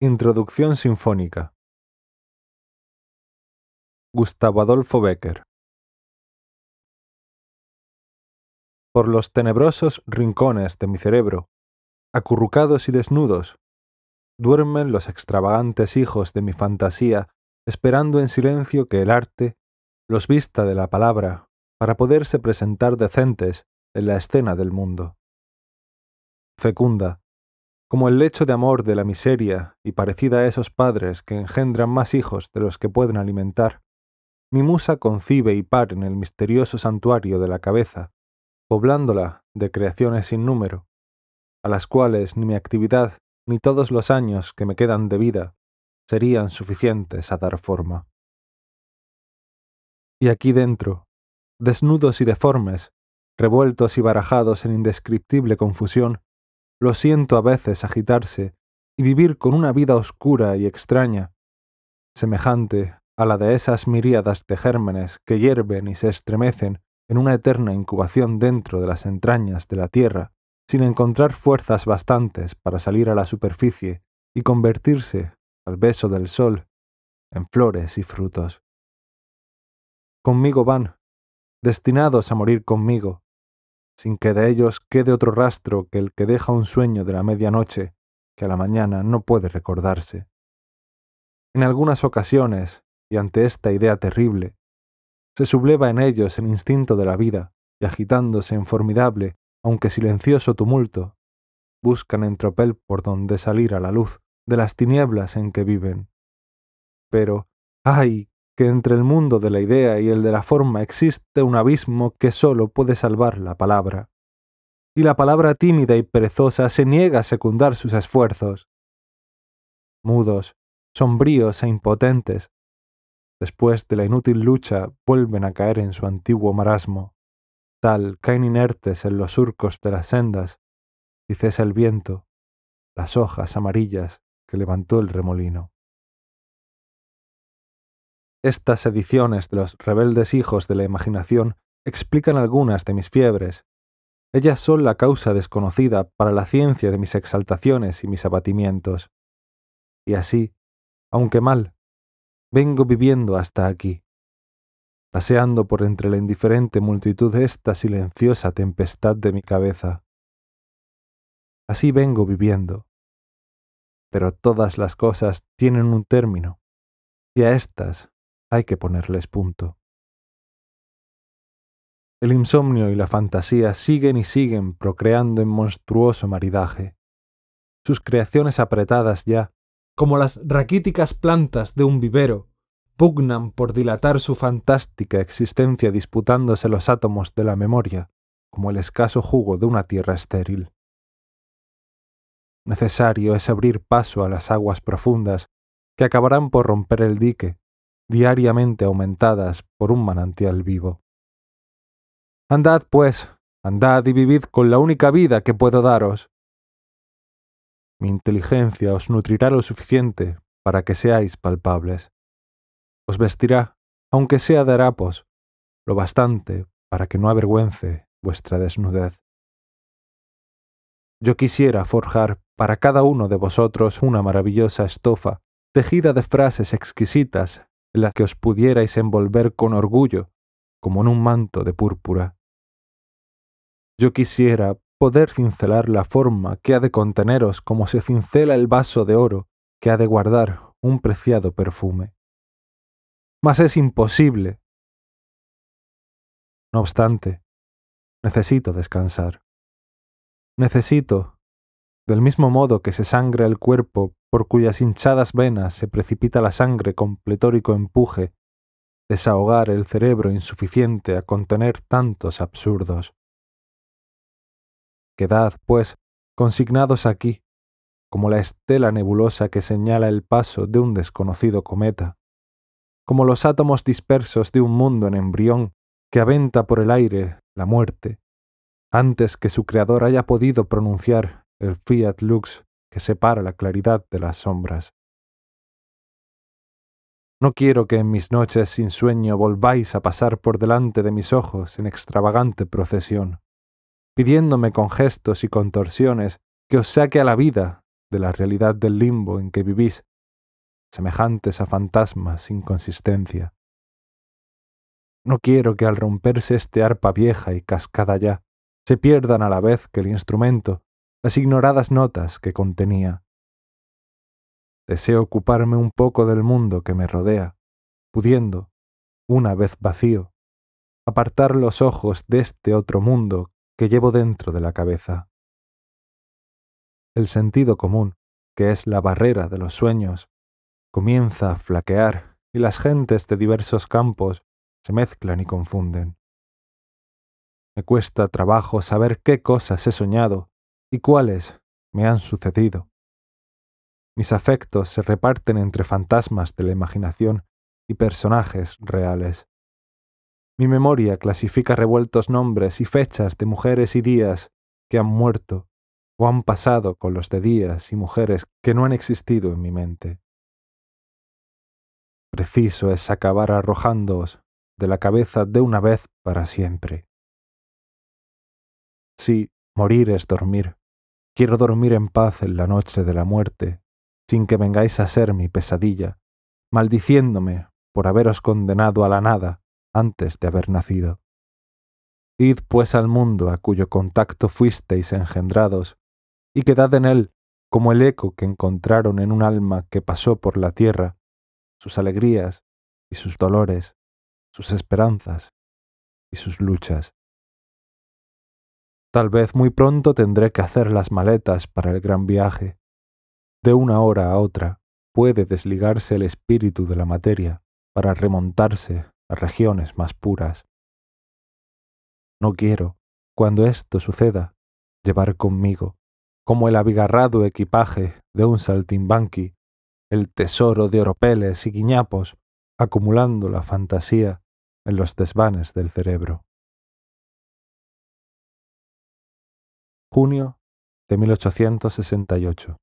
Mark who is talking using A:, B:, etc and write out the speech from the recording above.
A: Introducción sinfónica. Gustavo Adolfo Becker. Por los tenebrosos rincones de mi cerebro, acurrucados y desnudos, duermen los extravagantes hijos de mi fantasía, esperando en silencio que el arte los vista de la palabra para poderse presentar decentes en la escena del mundo. Fecunda, como el lecho de amor de la miseria y parecida a esos padres que engendran más hijos de los que pueden alimentar, mi musa concibe y par en el misterioso santuario de la cabeza, poblándola de creaciones sin número, a las cuales ni mi actividad ni todos los años que me quedan de vida serían suficientes a dar forma. Y aquí dentro, desnudos y deformes, revueltos y barajados en indescriptible confusión, lo siento a veces agitarse y vivir con una vida oscura y extraña, semejante a la de esas miríadas de gérmenes que hierven y se estremecen en una eterna incubación dentro de las entrañas de la tierra, sin encontrar fuerzas bastantes para salir a la superficie y convertirse, al beso del sol, en flores y frutos. Conmigo van, destinados a morir conmigo, sin que de ellos quede otro rastro que el que deja un sueño de la medianoche que a la mañana no puede recordarse. En algunas ocasiones, y ante esta idea terrible, se subleva en ellos el instinto de la vida, y agitándose en formidable, aunque silencioso tumulto, buscan en tropel por donde salir a la luz de las tinieblas en que viven. Pero, ¡ay! que entre el mundo de la idea y el de la forma existe un abismo que sólo puede salvar la palabra. Y la palabra tímida y perezosa se niega a secundar sus esfuerzos. Mudos, sombríos e impotentes, después de la inútil lucha vuelven a caer en su antiguo marasmo. Tal caen inertes en los surcos de las sendas, y cesa el viento, las hojas amarillas que levantó el remolino. Estas ediciones de los rebeldes hijos de la imaginación explican algunas de mis fiebres. Ellas son la causa desconocida para la ciencia de mis exaltaciones y mis abatimientos. Y así, aunque mal, vengo viviendo hasta aquí, paseando por entre la indiferente multitud de esta silenciosa tempestad de mi cabeza. Así vengo viviendo. Pero todas las cosas tienen un término, y a estas hay que ponerles punto. El insomnio y la fantasía siguen y siguen procreando en monstruoso maridaje. Sus creaciones apretadas ya, como las raquíticas plantas de un vivero, pugnan por dilatar su fantástica existencia disputándose los átomos de la memoria, como el escaso jugo de una tierra estéril. Necesario es abrir paso a las aguas profundas que acabarán por romper el dique diariamente aumentadas por un manantial vivo. Andad, pues, andad y vivid con la única vida que puedo daros. Mi inteligencia os nutrirá lo suficiente para que seáis palpables. Os vestirá, aunque sea de harapos, lo bastante para que no avergüence vuestra desnudez. Yo quisiera forjar para cada uno de vosotros una maravillosa estofa, tejida de frases exquisitas en la que os pudierais envolver con orgullo, como en un manto de púrpura. Yo quisiera poder cincelar la forma que ha de conteneros como se cincela el vaso de oro que ha de guardar un preciado perfume. Mas es imposible. No obstante, necesito descansar. Necesito del mismo modo que se sangra el cuerpo por cuyas hinchadas venas se precipita la sangre con pletórico empuje, desahogar el cerebro insuficiente a contener tantos absurdos. Quedad, pues, consignados aquí, como la estela nebulosa que señala el paso de un desconocido cometa, como los átomos dispersos de un mundo en embrión que aventa por el aire la muerte, antes que su creador haya podido pronunciar el fiat lux que separa la claridad de las sombras. No quiero que en mis noches sin sueño volváis a pasar por delante de mis ojos en extravagante procesión, pidiéndome con gestos y contorsiones que os saque a la vida de la realidad del limbo en que vivís, semejantes a fantasmas sin consistencia. No quiero que al romperse este arpa vieja y cascada ya, se pierdan a la vez que el instrumento las ignoradas notas que contenía. Deseo ocuparme un poco del mundo que me rodea, pudiendo, una vez vacío, apartar los ojos de este otro mundo que llevo dentro de la cabeza. El sentido común, que es la barrera de los sueños, comienza a flaquear y las gentes de diversos campos se mezclan y confunden. Me cuesta trabajo saber qué cosas he soñado y cuáles me han sucedido. Mis afectos se reparten entre fantasmas de la imaginación y personajes reales. Mi memoria clasifica revueltos nombres y fechas de mujeres y días que han muerto o han pasado con los de días y mujeres que no han existido en mi mente. Preciso es acabar arrojándoos de la cabeza de una vez para siempre. Sí, Morir es dormir. Quiero dormir en paz en la noche de la muerte, sin que vengáis a ser mi pesadilla, maldiciéndome por haberos condenado a la nada antes de haber nacido. Id pues al mundo a cuyo contacto fuisteis engendrados, y quedad en él como el eco que encontraron en un alma que pasó por la tierra, sus alegrías y sus dolores, sus esperanzas y sus luchas. Tal vez muy pronto tendré que hacer las maletas para el gran viaje. De una hora a otra puede desligarse el espíritu de la materia para remontarse a regiones más puras. No quiero, cuando esto suceda, llevar conmigo, como el abigarrado equipaje de un saltimbanqui, el tesoro de oropeles y guiñapos, acumulando la fantasía en los desvanes del cerebro. junio de 1868.